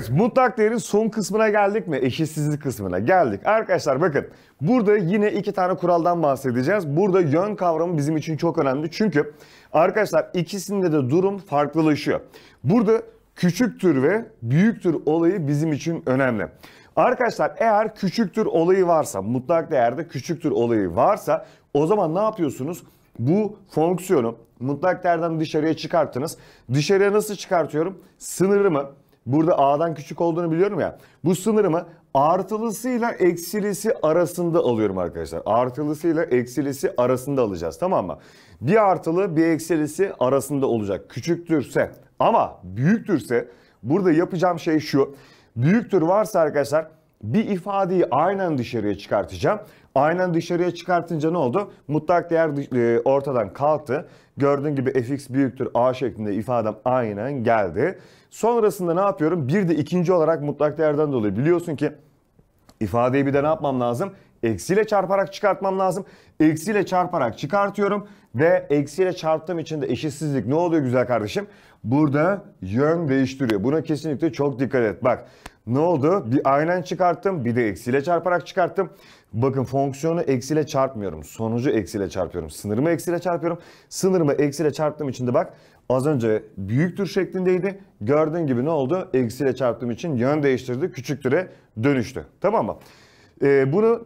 Evet mutlak değerin son kısmına geldik mi? Eşitsizlik kısmına geldik. Arkadaşlar bakın burada yine iki tane kuraldan bahsedeceğiz. Burada yön kavramı bizim için çok önemli. Çünkü arkadaşlar ikisinde de durum farklılaşıyor. Burada küçüktür ve büyüktür olayı bizim için önemli. Arkadaşlar eğer küçüktür olayı varsa, mutlak değerde küçüktür olayı varsa o zaman ne yapıyorsunuz? Bu fonksiyonu mutlak değerden dışarıya çıkarttınız. Dışarıya nasıl çıkartıyorum? Sınırımı Burada A'dan küçük olduğunu biliyorum ya. Bu sınırımı artılısıyla eksilisi arasında alıyorum arkadaşlar. Artılısıyla eksilisi arasında alacağız tamam mı? Bir artılı bir eksilisi arasında olacak. Küçüktürse ama büyüktürse burada yapacağım şey şu. Büyüktür varsa arkadaşlar bir ifadeyi aynen dışarıya çıkartacağım. Aynen dışarıya çıkartınca ne oldu? Mutlak değer e, ortadan kalktı. Gördüğün gibi fx büyüktür a şeklinde ifadem aynen geldi. Sonrasında ne yapıyorum? Bir de ikinci olarak mutlak değerden dolayı biliyorsun ki ifadeyi bir de ne yapmam lazım? eksiyle çarparak çıkartmam lazım. Eksiyle çarparak çıkartıyorum ve eksiyle çarptığım için de eşitsizlik ne oluyor güzel kardeşim? Burada yön değiştiriyor. Buna kesinlikle çok dikkat et. Bak ne oldu? Bir aynen çıkarttım bir de eksiyle çarparak çıkarttım. Bakın fonksiyonu eksiyle çarpmıyorum. Sonucu eksiyle çarpıyorum. Sınırımı eksiyle çarpıyorum. Sınırımı eksiyle çarptığım için de bak az önce büyüktür şeklindeydi. Gördüğün gibi ne oldu? Eksiyle çarptığım için yön değiştirdi. Küçüktüre dönüştü. Tamam mı? E, bunu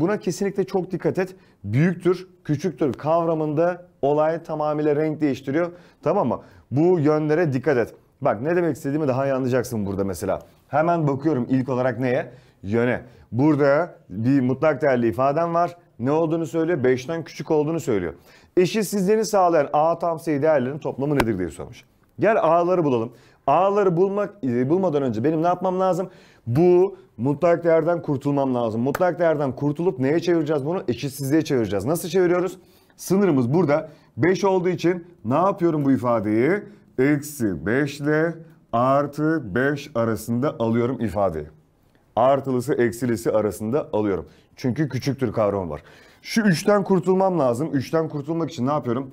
buna kesinlikle çok dikkat et. Büyüktür, küçüktür kavramında olay tamamıyla renk değiştiriyor. Tamam mı? Bu yönlere dikkat et. Bak ne demek istediğimi daha iyi anlayacaksın burada mesela. Hemen bakıyorum ilk olarak neye? Yöne. Burada bir mutlak değerli ifaden var. Ne olduğunu söylüyor? 5'ten küçük olduğunu söylüyor. Eşitsizliğini sağlayan A tam sayı değerlerin toplamı nedir diye sormuş. Gel A'ları bulalım. A'ları bulmak e, bulmadan önce benim ne yapmam lazım? Bu Mutlak değerden kurtulmam lazım. Mutlak değerden kurtulup neye çevireceğiz bunu? Eşitsizliğe çevireceğiz. Nasıl çeviriyoruz? Sınırımız burada 5 olduğu için ne yapıyorum bu ifadeyi? Eksi 5 ile artı 5 arasında alıyorum ifadeyi. Artılısı eksilisi arasında alıyorum. Çünkü küçüktür kavram var. Şu 3'ten kurtulmam lazım. 3'ten kurtulmak için ne yapıyorum?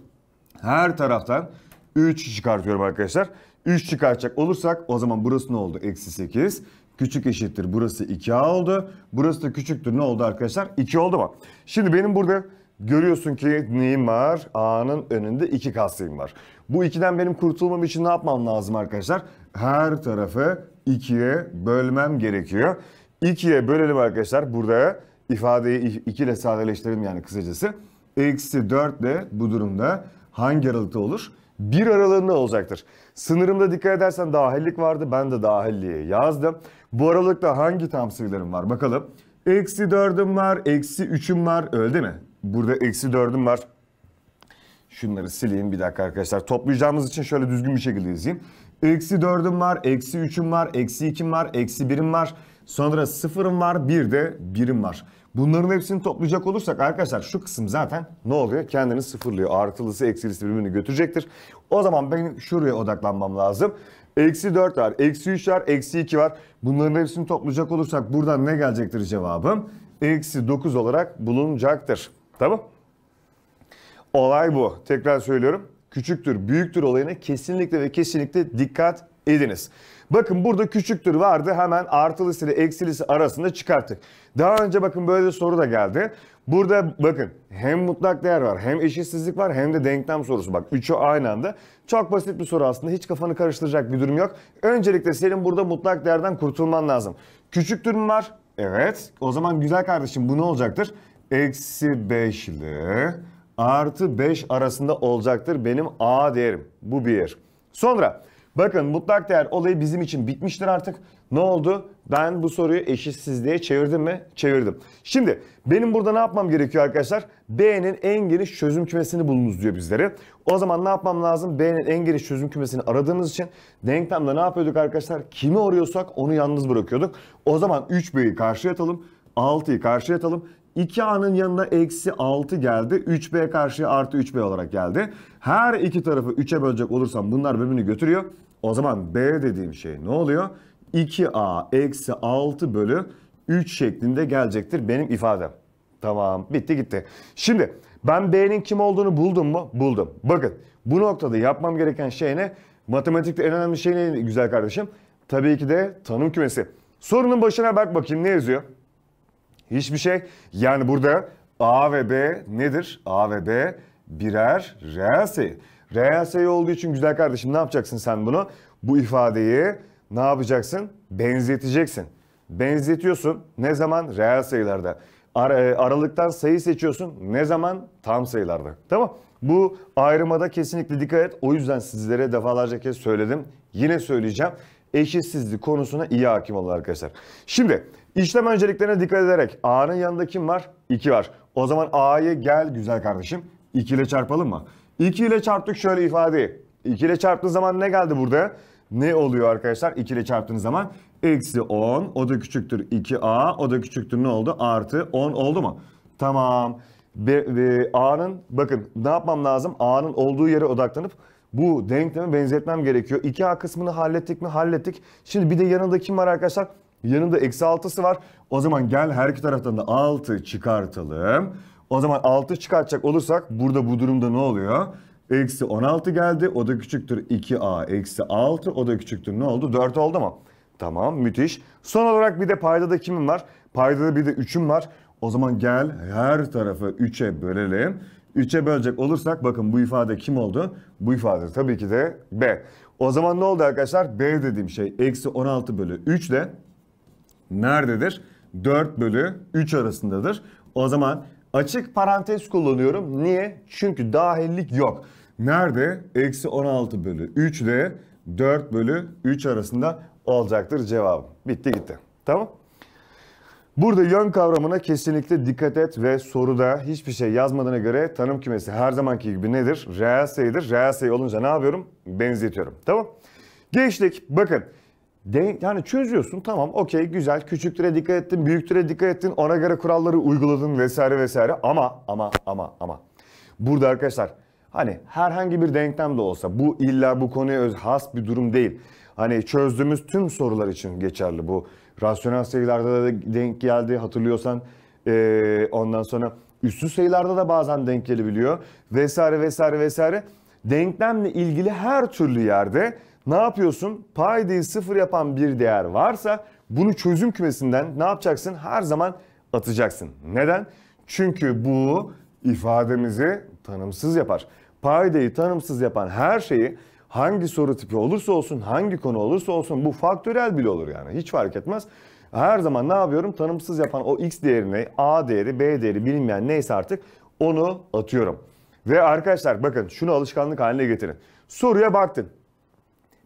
Her taraftan 3 çıkartıyorum arkadaşlar. 3 çıkartacak olursak o zaman burası ne oldu? Eksi 8. Küçük eşittir. Burası 2A oldu. Burası da küçüktür. Ne oldu arkadaşlar? 2 oldu mu? Şimdi benim burada görüyorsun ki neyim var? A'nın önünde 2 katsayım var. Bu 2'den benim kurtulmam için ne yapmam lazım arkadaşlar? Her tarafı 2'ye bölmem gerekiyor. 2'ye bölelim arkadaşlar. Burada ifadeyi 2 ile sadeleştirelim yani kısacası. Eksi 4 de bu durumda hangi aralıkta olur? 1 aralığında olacaktır. Sınırımda dikkat edersen dahillik vardı. Ben de dahilliğe yazdım. Bu aralıkta hangi tam sayılarım var bakalım. Eksi 4'üm var, eksi 3'üm var. Öyle değil mi? Burada eksi 4'üm var. Şunları sileyim bir dakika arkadaşlar. Toplayacağımız için şöyle düzgün bir şekilde yazayım. Eksi 4'üm var, eksi 3'üm var, eksi 2'm var, eksi 1'im var. Sonra 0'ım var, bir de 1'im var. Bunların hepsini toplayacak olursak arkadaşlar şu kısım zaten ne oluyor? Kendini sıfırlıyor. Artılısı eksilisi birbirini götürecektir. O zaman ben şuraya odaklanmam lazım. Eksi 4 var, eksi 3 var, eksi 2 var. Bunların hepsini toplayacak olursak buradan ne gelecektir cevabım? Eksi 9 olarak bulunacaktır. Tamam. Olay bu. Tekrar söylüyorum. Küçüktür, büyüktür olayına kesinlikle ve kesinlikle dikkat ediniz. Bakın burada küçüktür vardı hemen artılısı ile eksilisi arasında çıkarttık. Daha önce bakın böyle bir soru da geldi. Burada bakın hem mutlak değer var hem eşitsizlik var hem de denklem sorusu. Bak üçü aynı anda. Çok basit bir soru aslında. Hiç kafanı karıştıracak bir durum yok. Öncelikle senin burada mutlak değerden kurtulman lazım. Küçüktür mü var? Evet. O zaman güzel kardeşim bu ne olacaktır? Eksi 5 ile artı 5 arasında olacaktır benim A değerim. Bu bir. Sonra Bakın mutlak değer olayı bizim için bitmiştir artık. Ne oldu? Ben bu soruyu eşitsizliğe çevirdim mi? Çevirdim. Şimdi benim burada ne yapmam gerekiyor arkadaşlar? B'nin en geniş çözüm kümesini bulunuz diyor bizlere. O zaman ne yapmam lazım? B'nin en geniş çözüm kümesini aradığımız için denklemde ne yapıyorduk arkadaşlar? Kimi arıyorsak onu yalnız bırakıyorduk. O zaman 3 B'yi karşıya atalım. 6'yı karşıya atalım. 2A'nın yanına eksi 6 geldi. 3B karşıya artı 3B olarak geldi. Her iki tarafı 3'e bölecek olursam bunlar birbirini götürüyor. O zaman B dediğim şey ne oluyor? 2A eksi 6 bölü 3 şeklinde gelecektir benim ifadem. Tamam bitti gitti. Şimdi ben B'nin kim olduğunu buldum mu? Buldum. Bakın bu noktada yapmam gereken şey ne? Matematikte en önemli şey ne güzel kardeşim? Tabii ki de tanım kümesi. Sorunun başına bak bakayım ne yazıyor? Hiçbir şey. Yani burada A ve B nedir? A ve B birer reel sayı. Reel sayı olduğu için güzel kardeşim ne yapacaksın sen bunu? Bu ifadeyi ne yapacaksın? Benzeteceksin. Benzetiyorsun. Ne zaman? Reel sayılarda. Ar e, aralıktan sayı seçiyorsun. Ne zaman? Tam sayılarda. Tamam. Bu ayrımada kesinlikle dikkat et. O yüzden sizlere defalarca kez söyledim. Yine söyleyeceğim. Eşitsizlik konusuna iyi hakim olun arkadaşlar. Şimdi işlem önceliklerine dikkat ederek A'nın yanında kim var? 2 var. O zaman A'ya gel güzel kardeşim. 2 ile çarpalım mı? 2 ile çarptık şöyle ifade. 2 ile çarptığın zaman ne geldi burada? Ne oluyor arkadaşlar? 2 ile çarptığınız zaman eksi 10. O da küçüktür 2a. O da küçüktür ne oldu? Artı 10 oldu mu? Tamam. A'nın bakın ne yapmam lazım? A'nın olduğu yere odaklanıp bu denklemi benzetmem gerekiyor. 2A kısmını hallettik mi? Hallettik. Şimdi bir de yanında kim var arkadaşlar? Yanında eksi 6'sı var. O zaman gel her iki taraftan da 6 çıkartalım. O zaman 6 çıkartacak olursak burada bu durumda ne oluyor? Eksi 16 geldi. O da küçüktür 2a eksi 6. O da küçüktür ne oldu? 4 oldu mu? Tamam müthiş. Son olarak bir de paydada kimim var? Paydada bir de 3'üm var. O zaman gel her tarafı 3'e bölelim. 3'e bölecek olursak bakın bu ifade kim oldu? Bu ifade tabii ki de B. O zaman ne oldu arkadaşlar? B dediğim şey eksi 16 bölü 3 de nerededir? 4 bölü 3 arasındadır. O zaman Açık parantez kullanıyorum. Niye? Çünkü dahillik yok. Nerede? Eksi 16 bölü 3 ile 4 bölü 3 arasında olacaktır cevabım. Bitti gitti. Tamam. Burada yön kavramına kesinlikle dikkat et ve soruda hiçbir şey yazmadığına göre tanım kümesi her zamanki gibi nedir? Reel sayıdır. Reel sayı olunca ne yapıyorum? Benzetiyorum. Tamam. Geçtik. Bakın de, yani çözüyorsun tamam okey güzel küçüktüre dikkat ettin büyüktüre dikkat ettin ona göre kuralları uyguladın vesaire vesaire ama ama ama ama burada arkadaşlar hani herhangi bir denklem de olsa bu illa bu konuya öz has bir durum değil. Hani çözdüğümüz tüm sorular için geçerli bu. Rasyonel sayılarda da denk geldi hatırlıyorsan ee, ondan sonra üstü sayılarda da bazen denk gelebiliyor vesaire vesaire vesaire. Denklemle ilgili her türlü yerde ne yapıyorsun? Paydayı sıfır yapan bir değer varsa bunu çözüm kümesinden ne yapacaksın? Her zaman atacaksın. Neden? Çünkü bu ifademizi tanımsız yapar. Paydayı tanımsız yapan her şeyi hangi soru tipi olursa olsun, hangi konu olursa olsun bu faktörel bile olur yani. Hiç fark etmez. Her zaman ne yapıyorum? Tanımsız yapan o x değerini, a değeri, b değeri bilinmeyen neyse artık onu atıyorum. Ve arkadaşlar bakın şunu alışkanlık haline getirin. Soruya baktın.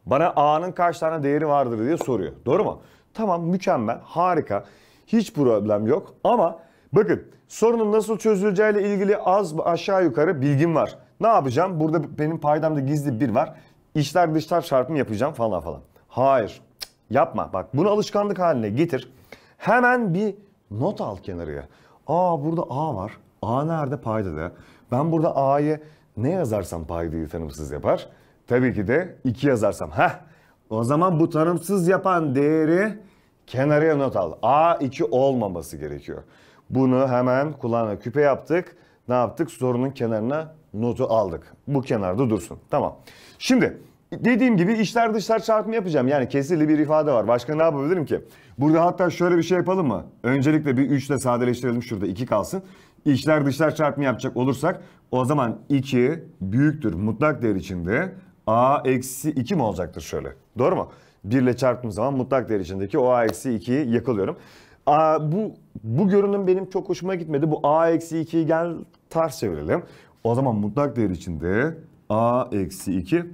Bana A'nın kaç tane değeri vardır diye soruyor. Doğru mu? Tamam mükemmel, harika. Hiç problem yok ama bakın sorunun nasıl çözüleceğiyle ilgili az aşağı yukarı bilgim var. Ne yapacağım? Burada benim paydamda gizli bir var. İşler dışlar çarpımı yapacağım falan falan. Hayır. Yapma. Bak bunu alışkanlık haline getir. Hemen bir not al kenarıya. Aa burada A var. A nerede paydada? Ben burada A'yı ne yazarsam paydayı tanımsız yapar. Tabii ki de 2 yazarsam. Heh. O zaman bu tanımsız yapan değeri kenarıya not al. A2 olmaması gerekiyor. Bunu hemen kulağına küpe yaptık. Ne yaptık? Sorunun kenarına notu aldık. Bu kenarda dursun. Tamam. Şimdi dediğim gibi içler dışlar çarpımı yapacağım. Yani kesirli bir ifade var. Başka ne yapabilirim ki? Burada hatta şöyle bir şey yapalım mı? Öncelikle bir 3 ile sadeleştirelim. Şurada 2 kalsın. İçler dışlar çarpımı yapacak olursak o zaman 2 büyüktür mutlak değer içinde a eksi 2 mi olacaktır şöyle? Doğru mu? 1 ile çarptığım zaman mutlak değer içindeki o a eksi 2'yi yakalıyorum. A, bu, bu görünüm benim çok hoşuma gitmedi. Bu a eksi 2'yi gel ters çevirelim. O zaman mutlak değer içinde a eksi 2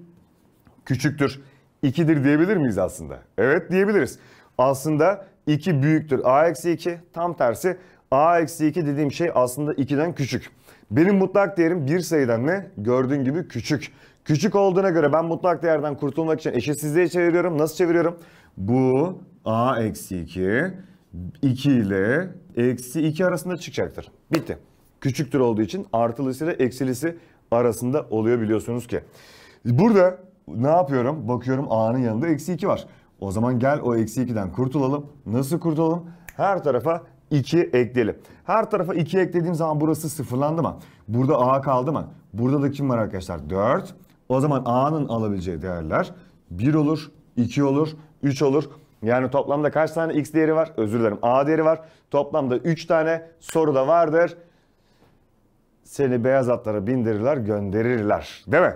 küçüktür. 2'dir diyebilir miyiz aslında? Evet diyebiliriz. Aslında 2 büyüktür. A eksi 2 tam tersi. A eksi 2 dediğim şey aslında 2'den küçük. Benim mutlak değerim bir sayıdan ne? Gördüğün gibi küçük. Küçük olduğuna göre ben mutlak değerden kurtulmak için eşitsizliğe çeviriyorum. Nasıl çeviriyorum? Bu a eksi 2, 2 ile eksi 2 arasında çıkacaktır. Bitti. Küçüktür olduğu için artılısı ile eksilisi arasında oluyor biliyorsunuz ki. Burada ne yapıyorum? Bakıyorum a'nın yanında eksi 2 var. O zaman gel o eksi 2'den kurtulalım. Nasıl kurtulalım? Her tarafa 2 ekleyelim. Her tarafa 2 eklediğim zaman burası sıfırlandı mı? Burada A kaldı mı? Burada da kim var arkadaşlar? 4. O zaman A'nın alabileceği değerler 1 olur, 2 olur, 3 olur. Yani toplamda kaç tane x değeri var? Özür dilerim A değeri var. Toplamda 3 tane soru da vardır. Seni beyaz atlara bindirirler, gönderirler. Değil mi?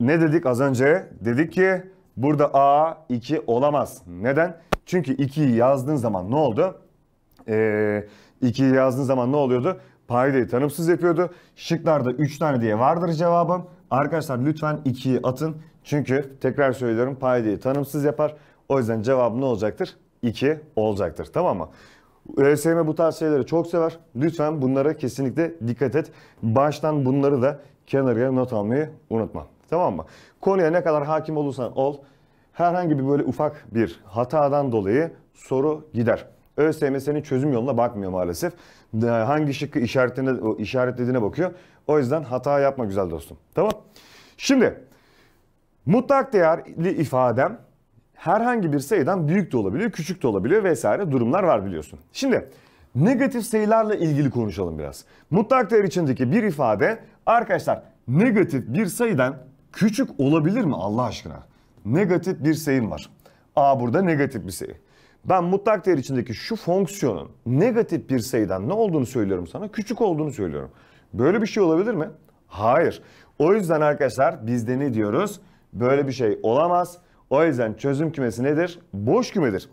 Ne dedik az önce? Dedik ki burada A 2 olamaz. Neden? Çünkü 2'yi yazdığın zaman ne oldu? Ee, 2'yi yazdığın zaman ne oluyordu? Paydayı tanımsız yapıyordu. Şıklarda 3 tane diye vardır cevabım. Arkadaşlar lütfen 2'yi atın. Çünkü tekrar söylüyorum paydayı tanımsız yapar. O yüzden cevap ne olacaktır? 2 olacaktır. Tamam mı? ÖSYM bu tarz şeyleri çok sever. Lütfen bunlara kesinlikle dikkat et. Baştan bunları da kenarıya not almayı unutma. Tamam mı? Konuya ne kadar hakim olursan ol. Herhangi bir böyle ufak bir hatadan dolayı soru gider. ÖSYM senin çözüm yoluna bakmıyor maalesef. Hangi şıkkı işaretlediğine bakıyor. O yüzden hata yapma güzel dostum. Tamam. Şimdi mutlak değerli ifadem herhangi bir sayıdan büyük de olabiliyor, küçük de olabiliyor vesaire durumlar var biliyorsun. Şimdi negatif sayılarla ilgili konuşalım biraz. Mutlak değer içindeki bir ifade arkadaşlar negatif bir sayıdan küçük olabilir mi Allah aşkına? Negatif bir sayım var. A burada negatif bir sayı. Ben mutlak değer içindeki şu fonksiyonun negatif bir sayıdan ne olduğunu söylüyorum sana? Küçük olduğunu söylüyorum. Böyle bir şey olabilir mi? Hayır. O yüzden arkadaşlar biz de ne diyoruz? Böyle bir şey olamaz. O yüzden çözüm kümesi nedir? Boş kümedir.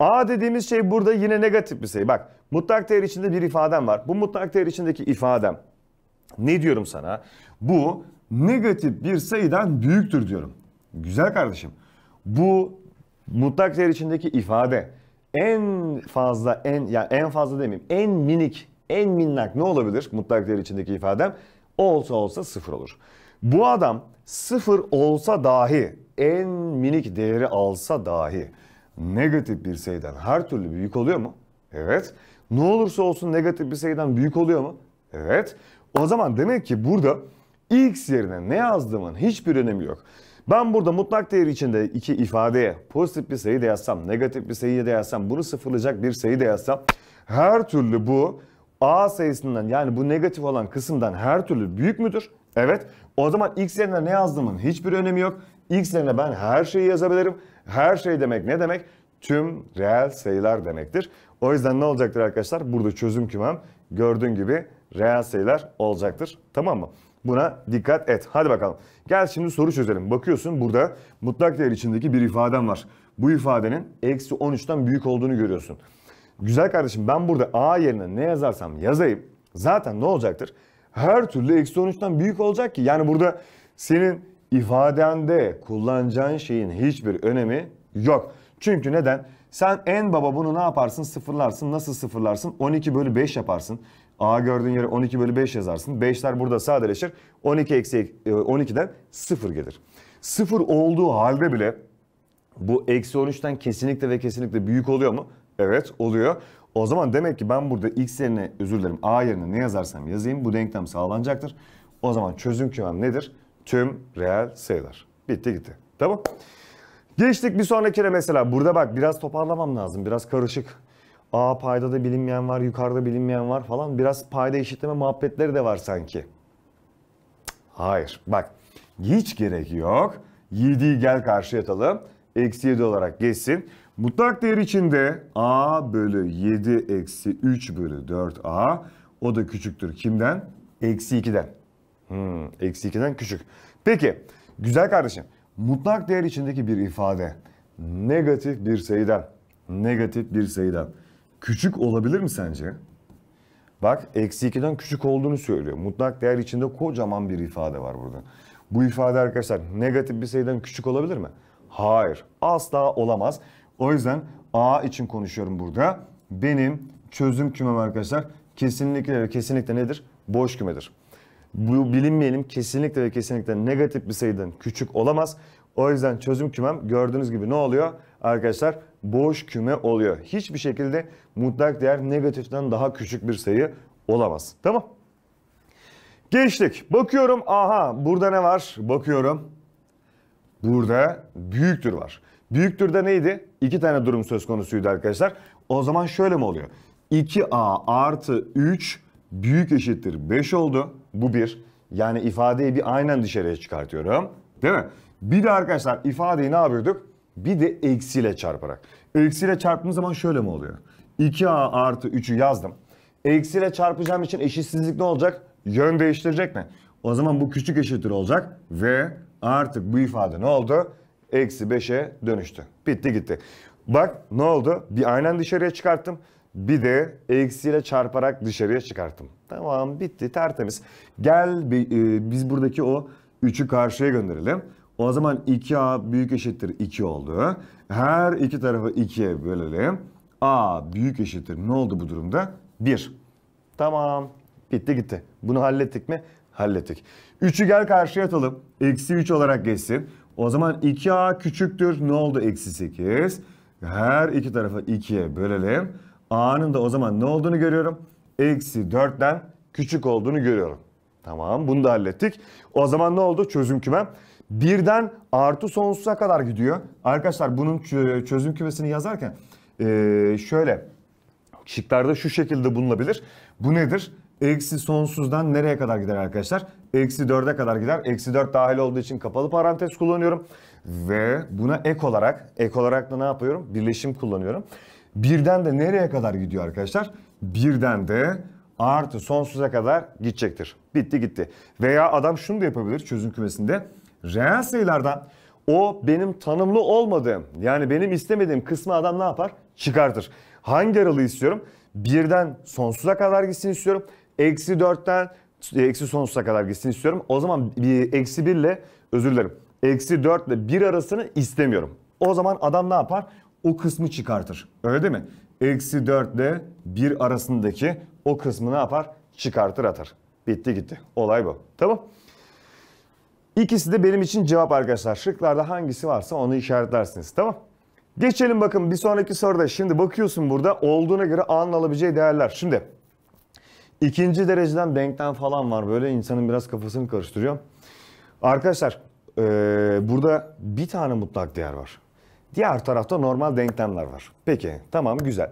A dediğimiz şey burada yine negatif bir şey. Bak mutlak değer içinde bir ifadem var. Bu mutlak değer içindeki ifadem ne diyorum sana? Bu negatif bir sayıdan büyüktür diyorum. Güzel kardeşim. Bu mutlak değer içindeki ifade en fazla en ya en fazla demeyeyim en minik en minnak ne olabilir? Mutlak değer içindeki ifadem olsa olsa sıfır olur. Bu adam sıfır olsa dahi en minik değeri alsa dahi negatif bir sayıdan her türlü büyük oluyor mu? Evet. Ne olursa olsun negatif bir sayıdan büyük oluyor mu? Evet. O zaman demek ki burada x yerine ne yazdığımın hiçbir önemi yok. Ben burada mutlak değer içinde iki ifadeye pozitif bir sayı da yazsam, negatif bir sayı da yazsam, bunu sıfırlayacak bir sayı da yazsam her türlü bu A sayısından yani bu negatif olan kısımdan her türlü büyük müdür? Evet. O zaman x yerine ne yazdığımın hiçbir önemi yok. X yerine ben her şeyi yazabilirim. Her şey demek ne demek? Tüm reel sayılar demektir. O yüzden ne olacaktır arkadaşlar? Burada çözüm kümem gördüğün gibi reel sayılar olacaktır. Tamam mı? Buna dikkat et. Hadi bakalım. Gel şimdi soru çözelim. Bakıyorsun burada mutlak değer içindeki bir ifadem var. Bu ifadenin eksi 13'ten büyük olduğunu görüyorsun. Güzel kardeşim ben burada A yerine ne yazarsam yazayım zaten ne olacaktır? Her türlü eksi 13'ten büyük olacak ki. Yani burada senin ifadende kullanacağın şeyin hiçbir önemi yok. Çünkü neden? Sen en baba bunu ne yaparsın? Sıfırlarsın. Nasıl sıfırlarsın? 12 bölü 5 yaparsın. A gördüğün yere 12 bölü 5 yazarsın. 5'ler burada sadeleşir. 12 eksi 12'den e, 0 gelir. 0 olduğu halde bile bu eksi 13'ten kesinlikle ve kesinlikle büyük oluyor mu? Evet oluyor. O zaman demek ki ben burada x yerine özür dilerim a yerine ne yazarsam yazayım bu denklem sağlanacaktır. O zaman çözüm kümem nedir? Tüm reel sayılar. Bitti gitti. Tamam. Geçtik bir sonraki sonrakine mesela. Burada bak biraz toparlamam lazım. Biraz karışık. A payda da bilinmeyen var, yukarıda bilinmeyen var falan. Biraz payda eşitleme muhabbetleri de var sanki. Hayır. Bak hiç gerek yok. 7'yi gel karşıya atalım. Eksi 7 olarak geçsin. Mutlak değer içinde a bölü 7 eksi 3 bölü 4a o da küçüktür kimden? Eksi 2'den. Hmm, eksi 2'den küçük. Peki güzel kardeşim mutlak değer içindeki bir ifade negatif bir sayıdan negatif bir sayıdan küçük olabilir mi sence? Bak eksi 2'den küçük olduğunu söylüyor. Mutlak değer içinde kocaman bir ifade var burada. Bu ifade arkadaşlar negatif bir sayıdan küçük olabilir mi? Hayır asla olamaz. O yüzden A için konuşuyorum burada. Benim çözüm kümem arkadaşlar kesinlikle ve kesinlikle nedir? Boş kümedir. Bu bilinmeyelim kesinlikle ve kesinlikle negatif bir sayıdan küçük olamaz. O yüzden çözüm kümem gördüğünüz gibi ne oluyor? Arkadaşlar boş küme oluyor. Hiçbir şekilde mutlak değer negatiften daha küçük bir sayı olamaz. Tamam. Geçtik. Bakıyorum aha burada ne var? Bakıyorum. Burada büyüktür var. Büyüktür de neydi? İki tane durum söz konusuydu arkadaşlar. O zaman şöyle mi oluyor? 2a artı 3 büyük eşittir 5 oldu. Bu bir. Yani ifadeyi bir aynen dışarıya çıkartıyorum. Değil mi? Bir de arkadaşlar ifadeyi ne yapıyorduk? Bir de eksiyle çarparak. Eksiyle çarptığımız zaman şöyle mi oluyor? 2a artı 3'ü yazdım. Eksiyle çarpacağım için eşitsizlik ne olacak? Yön değiştirecek mi? O zaman bu küçük eşittir olacak ve artık bu ifade ne oldu? eksi 5'e dönüştü. Bitti gitti. Bak ne oldu? Bir aynen dışarıya çıkarttım. Bir de eksiyle çarparak dışarıya çıkarttım. Tamam bitti tertemiz. Gel bir, e, biz buradaki o 3'ü karşıya gönderelim. O zaman 2a büyük eşittir 2 oldu. Her iki tarafı 2'ye bölelim. a büyük eşittir ne oldu bu durumda? 1. Tamam bitti gitti. Bunu hallettik mi? Hallettik. 3'ü gel karşıya atalım. Eksi 3 olarak geçsin. O zaman 2a küçüktür. Ne oldu? Eksi 8. Her iki tarafı 2'ye bölelim. a'nın da o zaman ne olduğunu görüyorum? Eksi 4'ten küçük olduğunu görüyorum. Tamam bunu da hallettik. O zaman ne oldu? Çözüm kümem. Birden artı sonsuza kadar gidiyor. Arkadaşlar bunun çözüm kümesini yazarken şöyle şıklarda şu şekilde bulunabilir. Bu nedir? Eksi sonsuzdan nereye kadar gider arkadaşlar? Eksi 4'e kadar gider. Eksi 4 dahil olduğu için kapalı parantez kullanıyorum. Ve buna ek olarak, ek olarak da ne yapıyorum? Birleşim kullanıyorum. Birden de nereye kadar gidiyor arkadaşlar? Birden de artı sonsuza kadar gidecektir. Bitti gitti. Veya adam şunu da yapabilir çözüm kümesinde. Reel sayılardan o benim tanımlı olmadığım yani benim istemediğim kısmı adam ne yapar? Çıkartır. Hangi aralığı istiyorum? Birden sonsuza kadar gitsin istiyorum. Eksi 4'ten eksi sonsuza kadar gitsin istiyorum. O zaman bir, eksi 1 ile özür dilerim. Eksi 4 ile 1 arasını istemiyorum. O zaman adam ne yapar? O kısmı çıkartır. Öyle değil mi? Eksi 4 ile 1 arasındaki o kısmı ne yapar? Çıkartır atar. Bitti gitti. Olay bu. Tamam. İkisi de benim için cevap arkadaşlar. Şıklarda hangisi varsa onu işaretlersiniz. Tamam. Geçelim bakın bir sonraki soruda. Şimdi bakıyorsun burada olduğuna göre A'nın alabileceği değerler. Şimdi İkinci dereceden denklem falan var. Böyle insanın biraz kafasını karıştırıyor. Arkadaşlar e, burada bir tane mutlak değer var. Diğer tarafta normal denklemler var. Peki tamam güzel.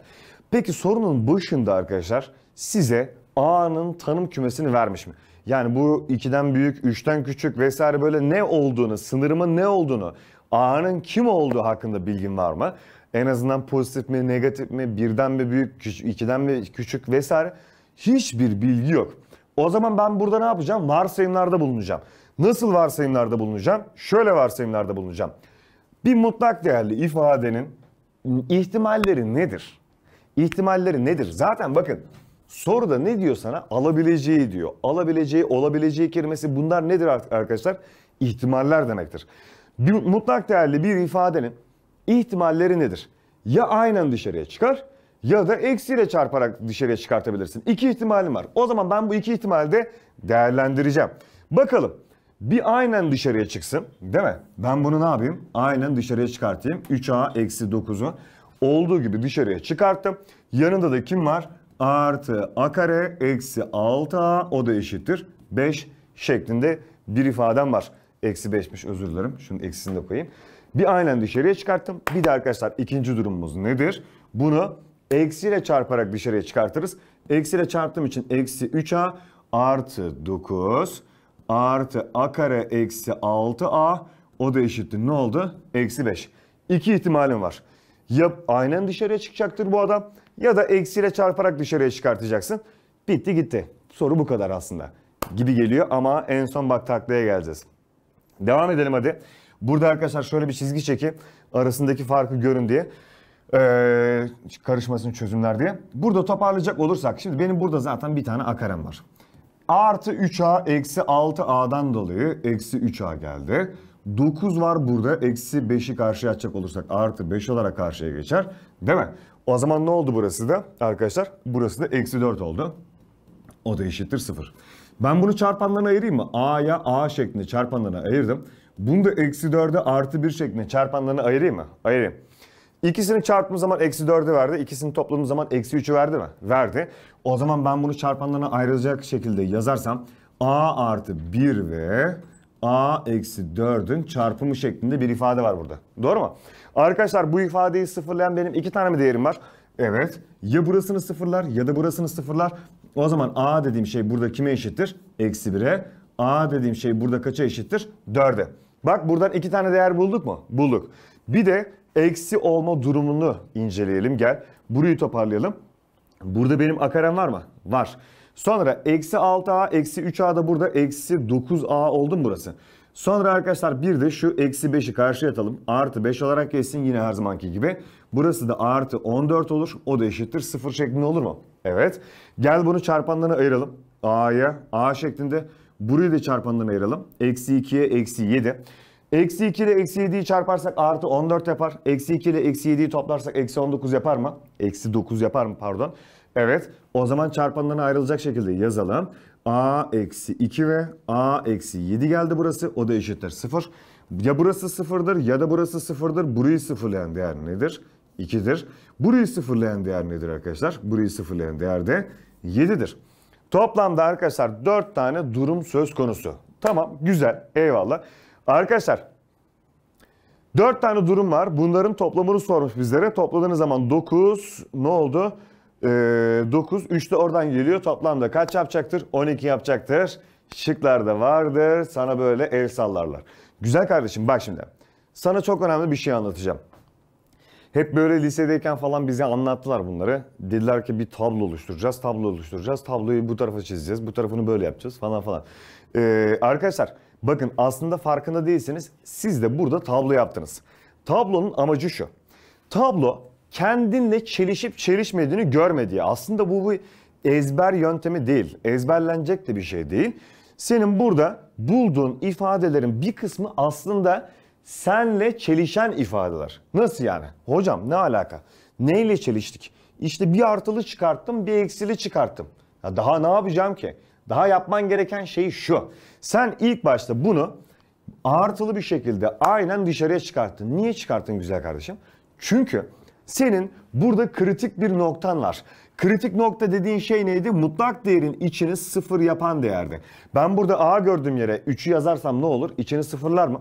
Peki sorunun başında arkadaşlar size A'nın tanım kümesini vermiş mi? Yani bu 2'den büyük, 3'ten küçük vesaire böyle ne olduğunu, sınırımın ne olduğunu, A'nın kim olduğu hakkında bilgin var mı? En azından pozitif mi, negatif mi, birden mi büyük, 2'den mi küçük vesaire Hiçbir bilgi yok. O zaman ben burada ne yapacağım? Varsayımlarda bulunacağım. Nasıl varsayımlarda bulunacağım? Şöyle varsayımlarda bulunacağım. Bir mutlak değerli ifadenin ihtimalleri nedir? İhtimalleri nedir? Zaten bakın soruda ne diyor sana? Alabileceği diyor. Alabileceği, olabileceği kelimesi bunlar nedir arkadaşlar? İhtimaller demektir. Bir mutlak değerli bir ifadenin ihtimalleri nedir? Ya aynen dışarıya çıkar ya da eksiyle çarparak dışarıya çıkartabilirsin. İki ihtimalim var. O zaman ben bu iki ihtimalde değerlendireceğim. Bakalım bir aynen dışarıya çıksın değil mi? Ben bunu ne yapayım? Aynen dışarıya çıkartayım. 3a eksi 9'u olduğu gibi dışarıya çıkarttım. Yanında da kim var? Artı a kare eksi 6a o da eşittir 5 şeklinde bir ifadem var. Eksi 5'miş özür dilerim. Şunun eksisini de koyayım. Bir aynen dışarıya çıkarttım. Bir de arkadaşlar ikinci durumumuz nedir? Bunu eksiyle çarparak dışarıya çıkartırız. Eksiyle çarptığım için eksi 3a artı 9 artı a kare eksi 6a o da eşittir. Ne oldu? Eksi 5. İki ihtimalim var. Ya aynen dışarıya çıkacaktır bu adam ya da eksiyle çarparak dışarıya çıkartacaksın. Bitti gitti. Soru bu kadar aslında gibi geliyor ama en son bak taklaya geleceğiz. Devam edelim hadi. Burada arkadaşlar şöyle bir çizgi çeki arasındaki farkı görün diye. Ee, karışmasın çözümler diye. Burada toparlayacak olursak şimdi benim burada zaten bir tane akarem var. A artı 3A eksi 6A'dan dolayı eksi 3A geldi. 9 var burada. Eksi 5'i karşıya atacak olursak artı 5 olarak karşıya geçer. Değil mi? O zaman ne oldu burası da arkadaşlar? Burası da eksi 4 oldu. O da eşittir 0. Ben bunu çarpanlarına ayırayım mı? A'ya A şeklinde çarpanlarına ayırdım. Bunu da eksi 4'e artı 1 şeklinde çarpanlarına ayırayım mı? Ayırayım. İkisini çarptığım zaman eksi 4'ü verdi. İkisini topladığım zaman eksi 3'ü verdi mi? Verdi. O zaman ben bunu çarpanlarına ayrılacak şekilde yazarsam a artı 1 ve a eksi 4'ün çarpımı şeklinde bir ifade var burada. Doğru mu? Arkadaşlar bu ifadeyi sıfırlayan benim iki tane mi değerim var? Evet. Ya burasını sıfırlar ya da burasını sıfırlar. O zaman a dediğim şey burada kime eşittir? Eksi 1'e. a dediğim şey burada kaça eşittir? 4'e. Bak buradan iki tane değer bulduk mu? Bulduk. Bir de eksi olma durumunu inceleyelim. Gel burayı toparlayalım. Burada benim akarem var mı? Var. Sonra eksi 6a, eksi 3a da burada eksi 9a oldu mu burası? Sonra arkadaşlar bir de şu eksi 5'i karşıya atalım. Artı 5 olarak geçsin yine her zamanki gibi. Burası da artı 14 olur. O da eşittir 0 şeklinde olur mu? Evet. Gel bunu çarpanlarına ayıralım. A'ya A şeklinde. Burayı da çarpanlarına ayıralım. Eksi 2'ye eksi 7. Eksi 2 ile eksi 7'yi çarparsak artı 14 yapar. Eksi 2 ile eksi 7'yi toplarsak eksi 19 yapar mı? Eksi 9 yapar mı pardon. Evet o zaman çarpandan ayrılacak şekilde yazalım. A eksi 2 ve A eksi 7 geldi burası. O da eşittir 0. Ya burası 0'dır ya da burası 0'dır. Burayı sıfırlayan değer nedir? 2'dir. Burayı sıfırlayan değer nedir arkadaşlar? Burayı sıfırlayan değer de 7'dir. Toplamda arkadaşlar 4 tane durum söz konusu. Tamam güzel eyvallah. Arkadaşlar 4 tane durum var. Bunların toplamını sormuş bizlere. Topladığınız zaman 9 ne oldu? Ee, 9 3 de oradan geliyor. Toplamda kaç yapacaktır? 12 yapacaktır. Şıklarda vardır. Sana böyle el sallarlar. Güzel kardeşim bak şimdi. Sana çok önemli bir şey anlatacağım. Hep böyle lisedeyken falan bize anlattılar bunları. Dediler ki bir tablo oluşturacağız, tablo oluşturacağız. Tabloyu bu tarafa çizeceğiz, bu tarafını böyle yapacağız falan falan. Ee, arkadaşlar Bakın aslında farkında değilsiniz. Siz de burada tablo yaptınız. Tablonun amacı şu. Tablo kendinle çelişip çelişmediğini görme diye. Aslında bu bir ezber yöntemi değil. Ezberlenecek de bir şey değil. Senin burada bulduğun ifadelerin bir kısmı aslında senle çelişen ifadeler. Nasıl yani? Hocam ne alaka? Neyle çeliştik? İşte bir artılı çıkarttım, bir eksili çıkarttım. Ya daha ne yapacağım ki? Daha yapman gereken şey şu. Sen ilk başta bunu artılı bir şekilde aynen dışarıya çıkarttın. Niye çıkarttın güzel kardeşim? Çünkü senin burada kritik bir noktan var. Kritik nokta dediğin şey neydi? Mutlak değerin içini sıfır yapan değerdi. Ben burada A gördüğüm yere 3'ü yazarsam ne olur? İçini sıfırlar mı?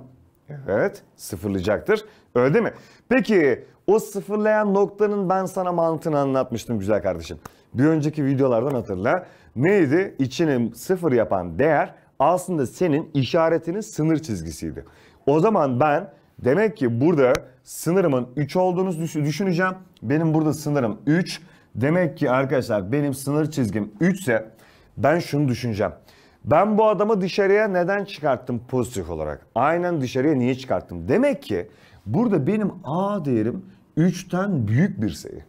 Evet sıfırlayacaktır. Öyle değil mi? Peki o sıfırlayan noktanın ben sana mantığını anlatmıştım güzel kardeşim. Bir önceki videolardan hatırla. Neydi? İçini sıfır yapan değer aslında senin işaretinin sınır çizgisiydi. O zaman ben demek ki burada sınırımın 3 olduğunu düşüneceğim. Benim burada sınırım 3. Demek ki arkadaşlar benim sınır çizgim 3 ise ben şunu düşüneceğim. Ben bu adamı dışarıya neden çıkarttım pozitif olarak? Aynen dışarıya niye çıkarttım? Demek ki burada benim A değerim 3'ten büyük bir sayı.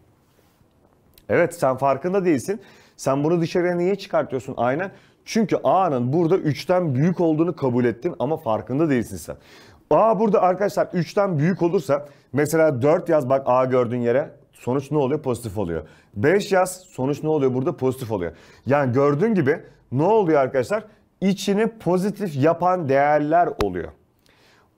Evet sen farkında değilsin. Sen bunu dışarıya niye çıkartıyorsun aynen? Çünkü A'nın burada 3'ten büyük olduğunu kabul ettin ama farkında değilsin sen. A burada arkadaşlar 3'ten büyük olursa mesela 4 yaz bak A gördüğün yere sonuç ne oluyor? Pozitif oluyor. 5 yaz sonuç ne oluyor? Burada pozitif oluyor. Yani gördüğün gibi ne oluyor arkadaşlar? İçini pozitif yapan değerler oluyor.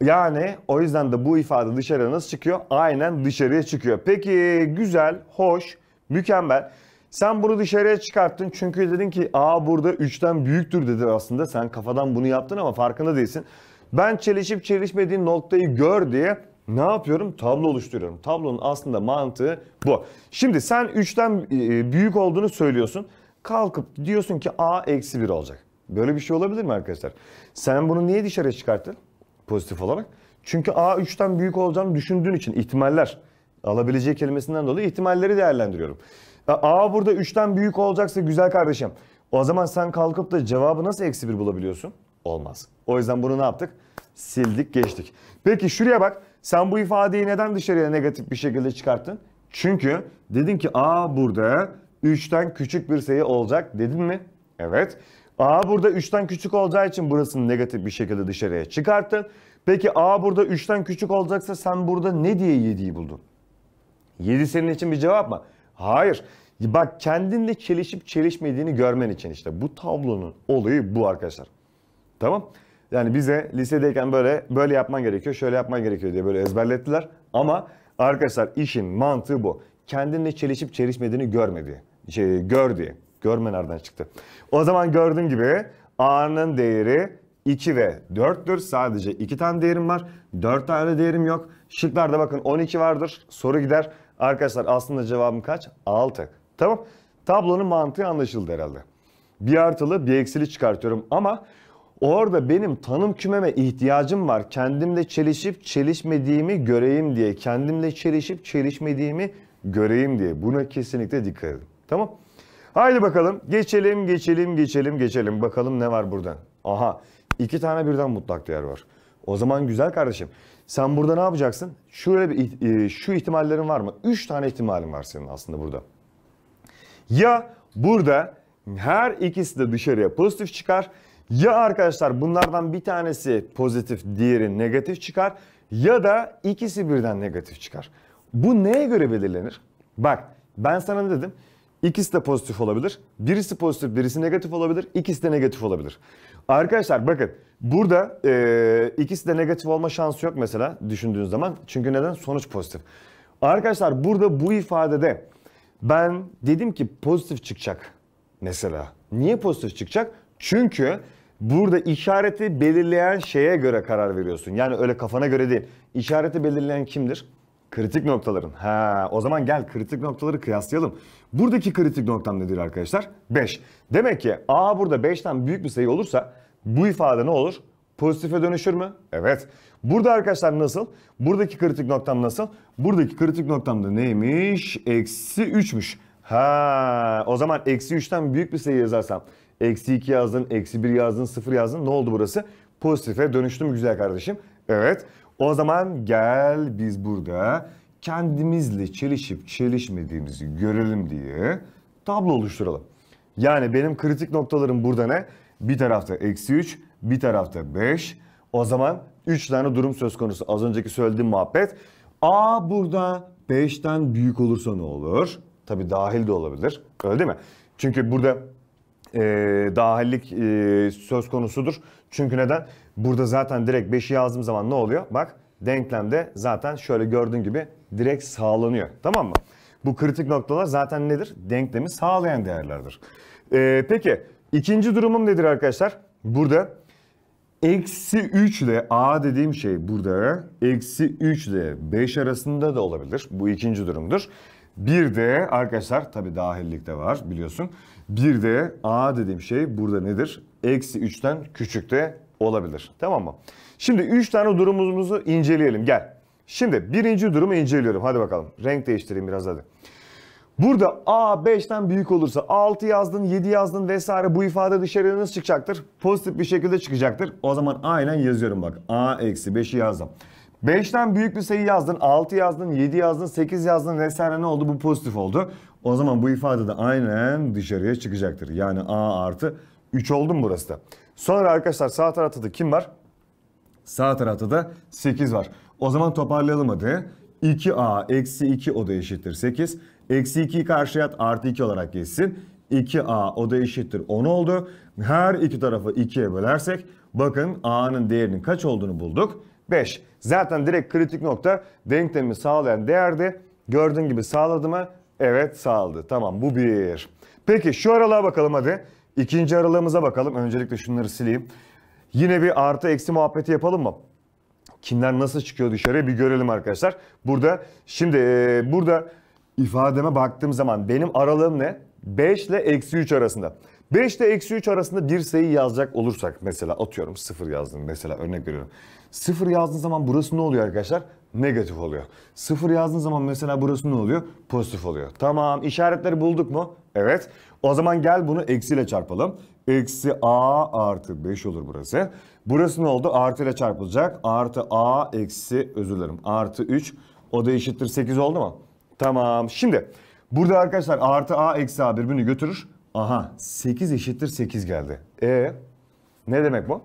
Yani o yüzden de bu ifade dışarıya nasıl çıkıyor? Aynen dışarıya çıkıyor. Peki güzel, hoş, mükemmel. Sen bunu dışarıya çıkarttın çünkü dedin ki aa burada 3'ten büyüktür dedi aslında. Sen kafadan bunu yaptın ama farkında değilsin. Ben çelişip çelişmediğin noktayı gör diye ne yapıyorum? Tablo oluşturuyorum. Tablonun aslında mantığı bu. Şimdi sen 3'ten e, büyük olduğunu söylüyorsun. Kalkıp diyorsun ki a eksi 1 olacak. Böyle bir şey olabilir mi arkadaşlar? Sen bunu niye dışarı çıkarttın? Pozitif olarak. Çünkü a 3'ten büyük olacağını düşündüğün için ihtimaller alabileceği kelimesinden dolayı ihtimalleri değerlendiriyorum. A burada 3'ten büyük olacaksa güzel kardeşim. O zaman sen kalkıp da cevabı nasıl eksi 1 bulabiliyorsun? Olmaz. O yüzden bunu ne yaptık? Sildik geçtik. Peki şuraya bak. Sen bu ifadeyi neden dışarıya negatif bir şekilde çıkarttın? Çünkü dedin ki A burada 3'ten küçük bir sayı olacak dedin mi? Evet. A burada 3'ten küçük olacağı için burasını negatif bir şekilde dışarıya çıkarttın. Peki A burada 3'ten küçük olacaksa sen burada ne diye 7'yi buldun? 7 senin için bir cevap mı? Hayır. Bak kendinle çelişip çelişmediğini görmen için işte. Bu tablonun olayı bu arkadaşlar. Tamam. Yani bize lisedeyken böyle böyle yapman gerekiyor, şöyle yapman gerekiyor diye böyle ezberlettiler. Ama arkadaşlar işin mantığı bu. Kendinle çelişip çelişmediğini görmedi, diye. Şey, gör Görme nereden çıktı? O zaman gördüğün gibi A'nın değeri 2 ve 4'tür. Sadece 2 tane değerim var. 4 tane değerim yok. Şıklarda bakın 12 vardır. Soru gider. Arkadaşlar aslında cevabım kaç? 6. Tamam. Tablonun mantığı anlaşıldı herhalde. Bir artılı bir eksili çıkartıyorum ama orada benim tanım kümeme ihtiyacım var. Kendimle çelişip çelişmediğimi göreyim diye. Kendimle çelişip çelişmediğimi göreyim diye. Buna kesinlikle dikkat edin. Tamam. Haydi bakalım. Geçelim, geçelim, geçelim, geçelim. Bakalım ne var burada. Aha. iki tane birden mutlak değer var. O zaman güzel kardeşim. Sen burada ne yapacaksın? Şöyle bir e, şu ihtimallerin var mı? Üç tane ihtimalin var senin aslında burada. Ya burada her ikisi de dışarıya pozitif çıkar. Ya arkadaşlar bunlardan bir tanesi pozitif, diğeri negatif çıkar ya da ikisi birden negatif çıkar. Bu neye göre belirlenir? Bak ben sana ne dedim? İkisi de pozitif olabilir. Birisi pozitif, birisi negatif olabilir. İkisi de negatif olabilir. Arkadaşlar bakın burada e, ikisi de negatif olma şansı yok mesela düşündüğünüz zaman. Çünkü neden? Sonuç pozitif. Arkadaşlar burada bu ifadede ben dedim ki pozitif çıkacak mesela. Niye pozitif çıkacak? Çünkü burada işareti belirleyen şeye göre karar veriyorsun. Yani öyle kafana göre değil. İşareti belirleyen kimdir? Kritik noktaların. Ha, o zaman gel kritik noktaları kıyaslayalım. Buradaki kritik noktam nedir arkadaşlar? 5. Demek ki A burada 5'ten büyük bir sayı olursa bu ifade ne olur? Pozitife dönüşür mü? Evet. Burada arkadaşlar nasıl? Buradaki kritik noktam nasıl? Buradaki kritik noktam da neymiş? Eksi 3'müş. Ha, o zaman eksi 3'ten büyük bir sayı yazarsam. Eksi 2 yazdın, eksi 1 yazdın, 0 yazdın. Ne oldu burası? Pozitife dönüştü mü güzel kardeşim? Evet. O zaman gel biz burada kendimizle çelişip çelişmediğimizi görelim diye tablo oluşturalım. Yani benim kritik noktalarım burada ne? Bir tarafta eksi 3, bir tarafta 5. O zaman 3 tane durum söz konusu. Az önceki söylediğim muhabbet. A burada 5'ten büyük olursa ne olur? Tabi dahil de olabilir. Öyle değil mi? Çünkü burada e, dahillik e, söz konusudur. Çünkü neden? Burada zaten direkt 5'i yazdığım zaman ne oluyor? Bak denklemde zaten şöyle gördüğün gibi direkt sağlanıyor. Tamam mı? Bu kritik noktalar zaten nedir? Denklemi sağlayan değerlerdir. E, peki ikinci durumum nedir arkadaşlar? Burada eksi 3 ile a dediğim şey burada eksi 3 ile 5 arasında da olabilir. Bu ikinci durumdur. Bir de arkadaşlar tabi dahillik de var biliyorsun. Bir de a dediğim şey burada nedir? Eksi 3'ten küçük de olabilir. Tamam mı? Şimdi 3 tane durumumuzu inceleyelim. Gel. Şimdi birinci durumu inceliyorum. Hadi bakalım. Renk değiştireyim biraz hadi. Burada A 5'ten büyük olursa 6 yazdın, 7 yazdın vesaire bu ifade dışarıya nasıl çıkacaktır? Pozitif bir şekilde çıkacaktır. O zaman aynen yazıyorum bak. A eksi 5'i yazdım. 5'ten büyük bir sayı yazdın, 6 yazdın, 7 yazdın, 8 yazdın vesaire ne oldu? Bu pozitif oldu. O zaman bu ifade de aynen dışarıya çıkacaktır. Yani A artı 3 oldu mu burası da? Sonra arkadaşlar sağ tarafta da kim var? Sağ tarafta da 8 var. O zaman toparlayalım hadi. 2A eksi 2 o da eşittir 8. Eksi 2'yi karşıya at artı 2 olarak geçsin. 2A o da eşittir 10 oldu. Her iki tarafı 2'ye bölersek bakın A'nın değerinin kaç olduğunu bulduk. 5. Zaten direkt kritik nokta denklemi sağlayan değerdi. Gördüğün gibi sağladı mı Evet sağladı. Tamam bu bir. Peki şu aralığa bakalım hadi. İkinci aralığımıza bakalım. Öncelikle şunları sileyim. Yine bir artı eksi muhabbeti yapalım mı? Kimler nasıl çıkıyor dışarı bir görelim arkadaşlar. Burada şimdi e, burada ifademe baktığım zaman benim aralığım ne? 5 ile eksi 3 arasında. 5 ile eksi 3 arasında bir sayı yazacak olursak mesela atıyorum 0 yazdım mesela örnek veriyorum. 0 yazdığın zaman burası ne oluyor arkadaşlar? negatif oluyor. Sıfır yazdığın zaman mesela burası ne oluyor? Pozitif oluyor. Tamam işaretleri bulduk mu? Evet. O zaman gel bunu eksiyle çarpalım. Eksi a artı 5 olur burası. Burası ne oldu? Artı ile çarpılacak. Artı a eksi özür dilerim. Artı 3. O da eşittir 8 oldu mu? Tamam. Şimdi burada arkadaşlar artı a eksi a birbirini götürür. Aha 8 eşittir 8 geldi. E ne demek bu?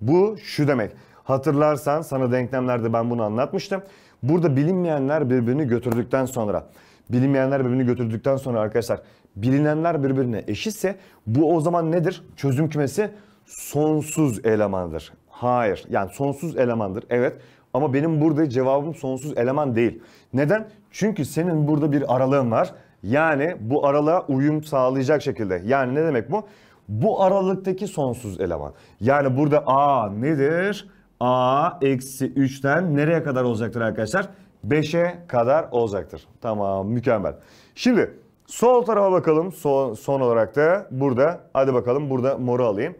Bu şu demek. Hatırlarsan sana denklemlerde ben bunu anlatmıştım. Burada bilinmeyenler birbirini götürdükten sonra bilinmeyenler birbirini götürdükten sonra arkadaşlar bilinenler birbirine eşitse bu o zaman nedir? Çözüm kümesi sonsuz elemandır. Hayır yani sonsuz elemandır evet ama benim burada cevabım sonsuz eleman değil. Neden? Çünkü senin burada bir aralığın var. Yani bu aralığa uyum sağlayacak şekilde. Yani ne demek bu? Bu aralıktaki sonsuz eleman. Yani burada A nedir? A eksi 3'ten nereye kadar olacaktır arkadaşlar? 5'e kadar olacaktır. Tamam mükemmel. Şimdi sol tarafa bakalım. Son, son olarak da burada. Hadi bakalım burada moru alayım.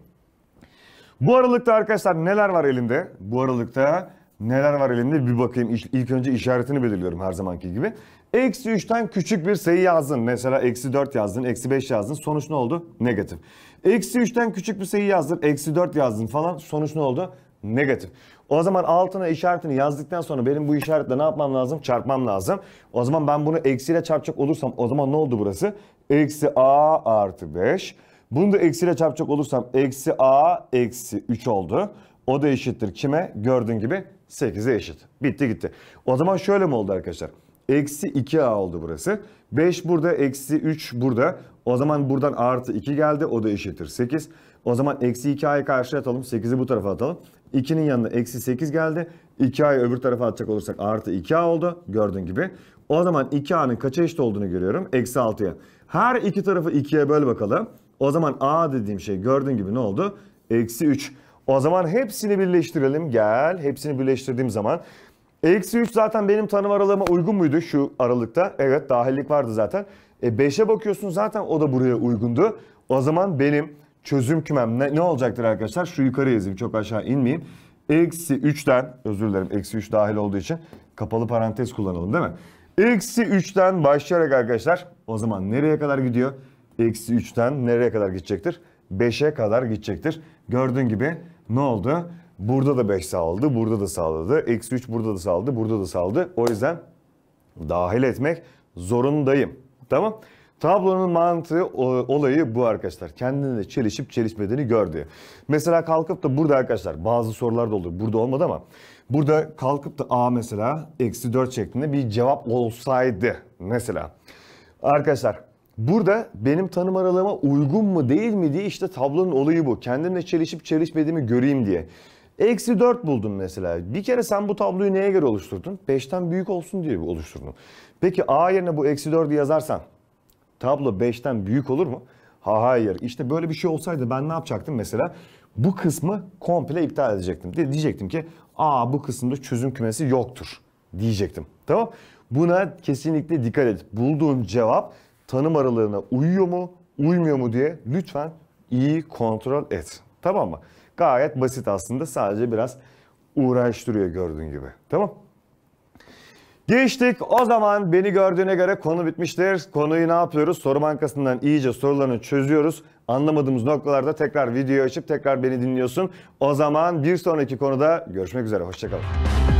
Bu aralıkta arkadaşlar neler var elimde? Bu aralıkta neler var elimde bir bakayım. İlk önce işaretini belirliyorum her zamanki gibi. Eksi 3'ten küçük bir sayı yazdın. Mesela eksi 4 yazdın, eksi 5 yazdın. Sonuç ne oldu? Negatif. Eksi 3'ten küçük bir sayı yazdın, eksi 4 yazdın falan. Sonuç ne oldu? negatif. O zaman altına işaretini yazdıktan sonra benim bu işaretle ne yapmam lazım? Çarpmam lazım. O zaman ben bunu eksiyle çarpacak olursam o zaman ne oldu burası? Eksi a artı 5. Bunu da eksiyle çarpacak olursam eksi a eksi 3 oldu. O da eşittir kime? Gördüğün gibi 8'e eşit. Bitti gitti. O zaman şöyle mi oldu arkadaşlar? Eksi 2a oldu burası. 5 burada, eksi 3 burada. O zaman buradan artı 2 geldi. O da eşittir 8. O zaman eksi 2a'yı karşı atalım. 8'i bu tarafa atalım. 2'nin yanına eksi 8 geldi. 2a'yı öbür tarafa atacak olursak artı 2a oldu. Gördüğün gibi. O zaman 2a'nın kaça eşit olduğunu görüyorum. Eksi 6'ya. Her iki tarafı 2'ye böl bakalım. O zaman a dediğim şey gördüğün gibi ne oldu? Eksi 3. O zaman hepsini birleştirelim. Gel hepsini birleştirdiğim zaman. Eksi 3 zaten benim tanım aralığıma uygun muydu şu aralıkta? Evet dahillik vardı zaten. E 5'e bakıyorsun zaten o da buraya uygundu. O zaman benim çözüm kümem ne, ne olacaktır arkadaşlar? Şu yukarı yazayım çok aşağı inmeyeyim. Eksi 3'ten özür dilerim eksi 3 dahil olduğu için kapalı parantez kullanalım değil mi? Eksi 3'ten başlayarak arkadaşlar o zaman nereye kadar gidiyor? Eksi 3'ten nereye kadar gidecektir? 5'e kadar gidecektir. Gördüğün gibi ne oldu? Burada da 5 sağladı, burada da sağladı. Eksi 3 burada da sağladı, burada da sağladı. O yüzden dahil etmek zorundayım. Tamam. Tablonun mantığı olayı bu arkadaşlar. Kendini çelişip çelişmediğini gördü. Mesela kalkıp da burada arkadaşlar bazı sorular da olur. Burada olmadı ama burada kalkıp da A mesela eksi 4 şeklinde bir cevap olsaydı mesela. Arkadaşlar burada benim tanım aralığıma uygun mu değil mi diye işte tablonun olayı bu. Kendimle çelişip çelişmediğimi göreyim diye. Eksi 4 buldun mesela. Bir kere sen bu tabloyu neye göre oluşturdun? 5'ten büyük olsun diye oluşturdun. Peki A yerine bu eksi 4'ü yazarsan tablo 5'ten büyük olur mu? Ha hayır. İşte böyle bir şey olsaydı ben ne yapacaktım mesela? Bu kısmı komple iptal edecektim. De, diyecektim ki aa bu kısımda çözüm kümesi yoktur diyecektim. Tamam? Buna kesinlikle dikkat et. Bulduğun cevap tanım aralığına uyuyor mu, uymuyor mu diye lütfen iyi kontrol et. Tamam mı? Gayet basit aslında sadece biraz uğraştırıyor gördüğün gibi. Tamam? Geçtik. O zaman beni gördüğüne göre konu bitmiştir. Konuyu ne yapıyoruz? Soru bankasından iyice sorularını çözüyoruz. Anlamadığımız noktalarda tekrar videoyu açıp tekrar beni dinliyorsun. O zaman bir sonraki konuda görüşmek üzere. Hoşçakalın.